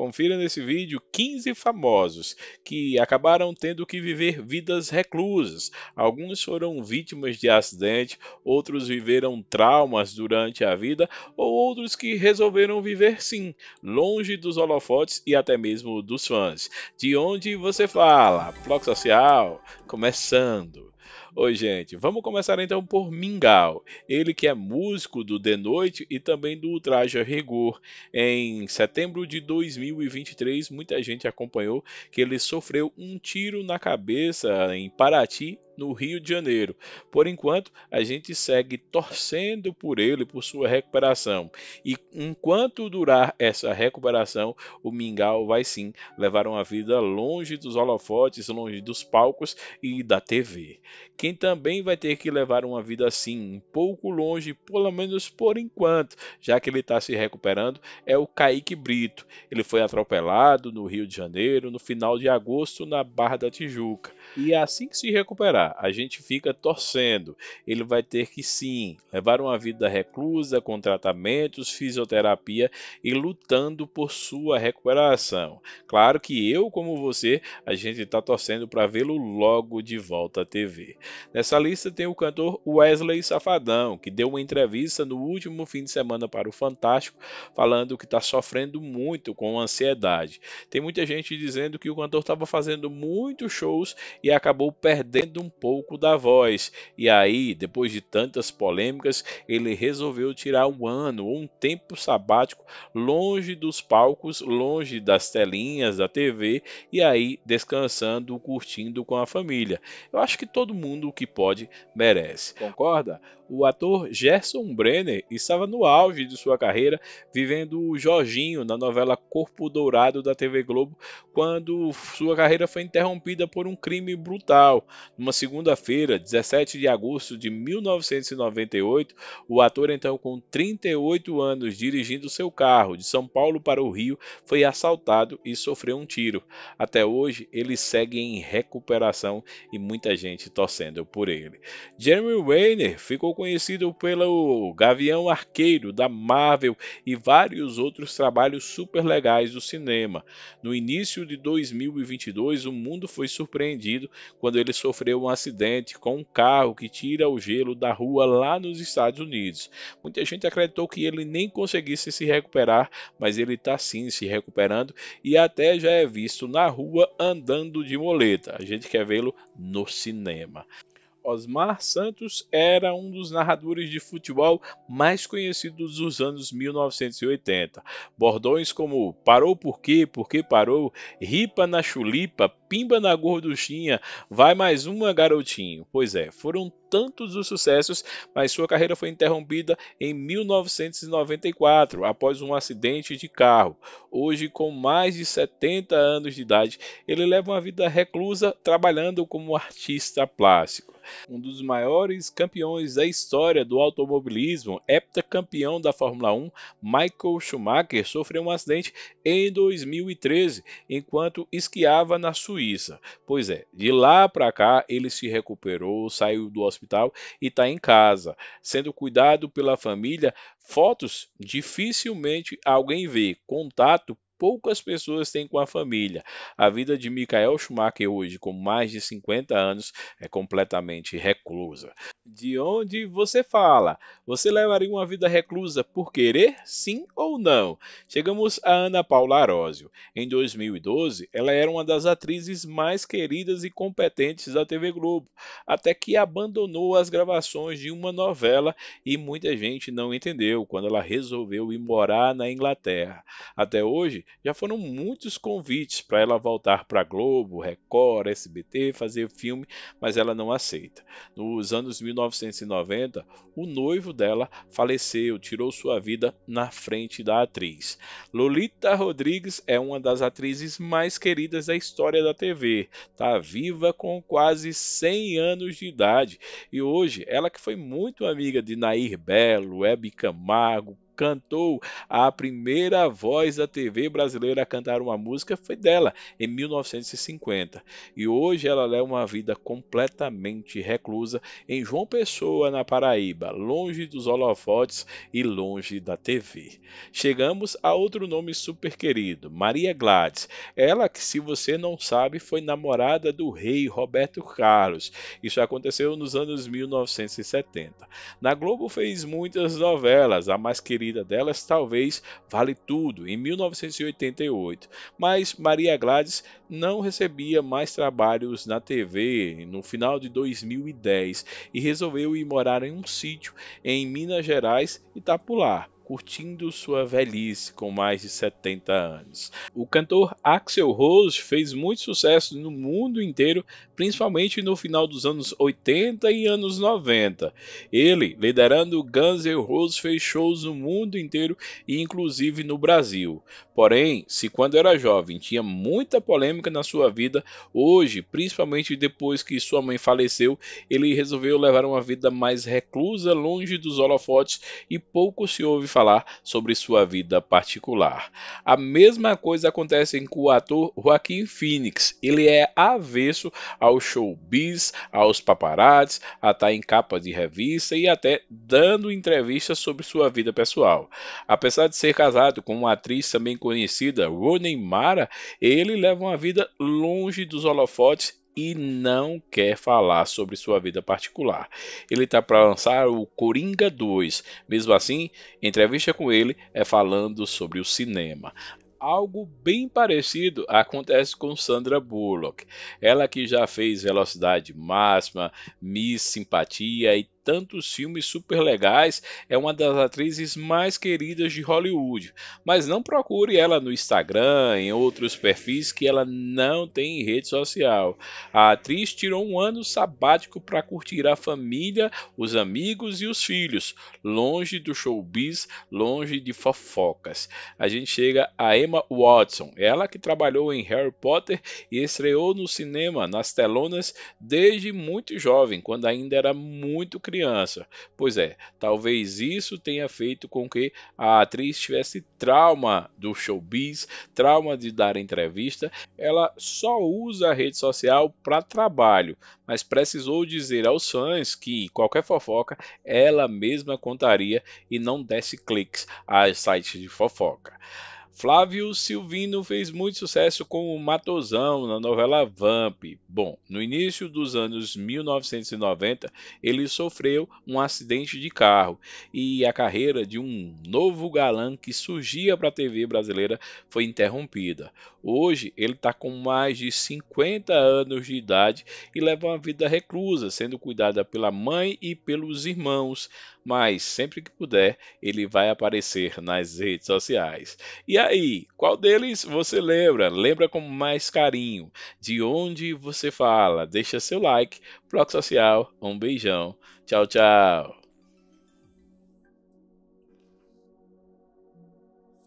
Confira nesse vídeo 15 famosos que acabaram tendo que viver vidas reclusas. Alguns foram vítimas de acidente, outros viveram traumas durante a vida ou outros que resolveram viver sim, longe dos holofotes e até mesmo dos fãs. De onde você fala? Bloco Social, começando. Oi, gente. Vamos começar então por Mingau. Ele que é músico do The Noite e também do Ultraje a Rigor. Em setembro de 2023, muita gente acompanhou que ele sofreu um tiro na cabeça em Paraty, no Rio de Janeiro. Por enquanto, a gente segue torcendo por ele, por sua recuperação. E enquanto durar essa recuperação, o Mingau vai sim levar uma vida longe dos holofotes, longe dos palcos e da TV. Quem também vai ter que levar uma vida assim, um pouco longe, pelo menos por enquanto, já que ele está se recuperando, é o Kaique Brito. Ele foi atropelado no Rio de Janeiro no final de agosto na Barra da Tijuca. E é assim que se recuperar, a gente fica torcendo. Ele vai ter que sim levar uma vida reclusa, com tratamentos, fisioterapia e lutando por sua recuperação. Claro que eu, como você, a gente está torcendo para vê-lo logo de volta à TV. Nessa lista tem o cantor Wesley Safadão, que deu uma entrevista no último fim de semana para o Fantástico, falando que está sofrendo muito com ansiedade. Tem muita gente dizendo que o cantor estava fazendo muitos shows e acabou perdendo um pouco da voz. E aí, depois de tantas polêmicas, ele resolveu tirar um ano ou um tempo sabático longe dos palcos, longe das telinhas da TV e aí descansando, curtindo com a família. Eu acho que todo mundo que pode merece. Concorda? O ator Gerson Brenner estava no auge de sua carreira, vivendo o Jorginho na novela Corpo Dourado da TV Globo, quando sua carreira foi interrompida por um crime brutal. Numa segunda-feira, 17 de agosto de 1998, o ator, então com 38 anos, dirigindo seu carro de São Paulo para o Rio, foi assaltado e sofreu um tiro. Até hoje, ele segue em recuperação e muita gente torcendo por ele. Jeremy Weiner ficou conhecido pelo Gavião Arqueiro da Marvel e vários outros trabalhos super legais do cinema. No início de 2022, o mundo foi surpreendido quando ele sofreu um acidente com um carro que tira o gelo da rua lá nos Estados Unidos. Muita gente acreditou que ele nem conseguisse se recuperar, mas ele está sim se recuperando e até já é visto na rua andando de moleta. A gente quer vê-lo no cinema. Osmar Santos era um dos narradores de futebol mais conhecidos dos anos 1980. Bordões como Parou por quê? Por que parou? Ripa na chulipa, Pimba na Gorduchinha, vai mais uma, garotinho. Pois é, foram tantos os sucessos, mas sua carreira foi interrompida em 1994, após um acidente de carro. Hoje, com mais de 70 anos de idade, ele leva uma vida reclusa, trabalhando como artista plástico um dos maiores campeões da história do automobilismo, heptacampeão da Fórmula 1, Michael Schumacher sofreu um acidente em 2013 enquanto esquiava na Suíça. Suíça. Pois é, de lá para cá ele se recuperou, saiu do hospital e está em casa, sendo cuidado pela família. Fotos dificilmente alguém vê, contato poucas pessoas têm com a família. A vida de Michael Schumacher hoje, com mais de 50 anos, é completamente reclusa. De onde você fala? Você levaria uma vida reclusa por querer, sim ou não? Chegamos a Ana Paula Arósio. Em 2012, ela era uma das atrizes mais queridas e competentes da TV Globo, até que abandonou as gravações de uma novela e muita gente não entendeu quando ela resolveu ir morar na Inglaterra. Até hoje, já foram muitos convites para ela voltar para Globo, Record, SBT, fazer filme, mas ela não aceita. Nos anos 1990, o noivo dela faleceu, tirou sua vida na frente da atriz. Lolita Rodrigues é uma das atrizes mais queridas da história da TV. Está viva com quase 100 anos de idade e hoje ela que foi muito amiga de Nair Belo, Hebe Camargo, cantou. A primeira voz da TV brasileira a cantar uma música foi dela, em 1950. E hoje ela leva uma vida completamente reclusa em João Pessoa, na Paraíba, longe dos holofotes e longe da TV. Chegamos a outro nome super querido, Maria Gladys. Ela que, se você não sabe, foi namorada do rei Roberto Carlos. Isso aconteceu nos anos 1970. Na Globo fez muitas novelas, a mais querida vida delas, talvez Vale Tudo, em 1988. Mas Maria Gladys não recebia mais trabalhos na TV no final de 2010 e resolveu ir morar em um sítio em Minas Gerais e Tapular curtindo sua velhice com mais de 70 anos. O cantor Axel Rose fez muito sucesso no mundo inteiro, principalmente no final dos anos 80 e anos 90. Ele, liderando o Guns N' Roses, fez shows no mundo inteiro e inclusive no Brasil. Porém, se quando era jovem tinha muita polêmica na sua vida, hoje, principalmente depois que sua mãe faleceu, ele resolveu levar uma vida mais reclusa, longe dos holofotes e pouco se ouve falar falar sobre sua vida particular. A mesma coisa acontece com o ator Joaquim Phoenix. Ele é avesso ao showbiz, aos paparazzi, a estar tá em capas de revista e até dando entrevistas sobre sua vida pessoal. Apesar de ser casado com uma atriz também conhecida, Rooney Mara, ele leva uma vida longe dos holofotes e não quer falar sobre sua vida particular. Ele está para lançar o Coringa 2. Mesmo assim, entrevista com ele é falando sobre o cinema algo bem parecido acontece com Sandra Bullock. Ela que já fez Velocidade Máxima, Miss Simpatia e tantos filmes super legais, é uma das atrizes mais queridas de Hollywood. Mas não procure ela no Instagram, em outros perfis que ela não tem em rede social. A atriz tirou um ano sabático para curtir a família, os amigos e os filhos, longe do showbiz, longe de fofocas. A gente chega a Emma Watson, ela que trabalhou em Harry Potter e estreou no cinema, nas telonas, desde muito jovem, quando ainda era muito criança criança. Pois é, talvez isso tenha feito com que a atriz tivesse trauma do showbiz, trauma de dar entrevista. Ela só usa a rede social para trabalho, mas precisou dizer aos fãs que qualquer fofoca ela mesma contaria e não desse cliques a sites de fofoca. Flávio Silvino fez muito sucesso com o Matosão na novela Vamp. Bom, no início dos anos 1990, ele sofreu um acidente de carro e a carreira de um novo galã que surgia para a TV brasileira foi interrompida. Hoje, ele está com mais de 50 anos de idade e leva uma vida reclusa, sendo cuidada pela mãe e pelos irmãos mas sempre que puder, ele vai aparecer nas redes sociais. E aí, qual deles você lembra? Lembra com mais carinho? De onde você fala? Deixa seu like. Bloco Social, um beijão. Tchau, tchau.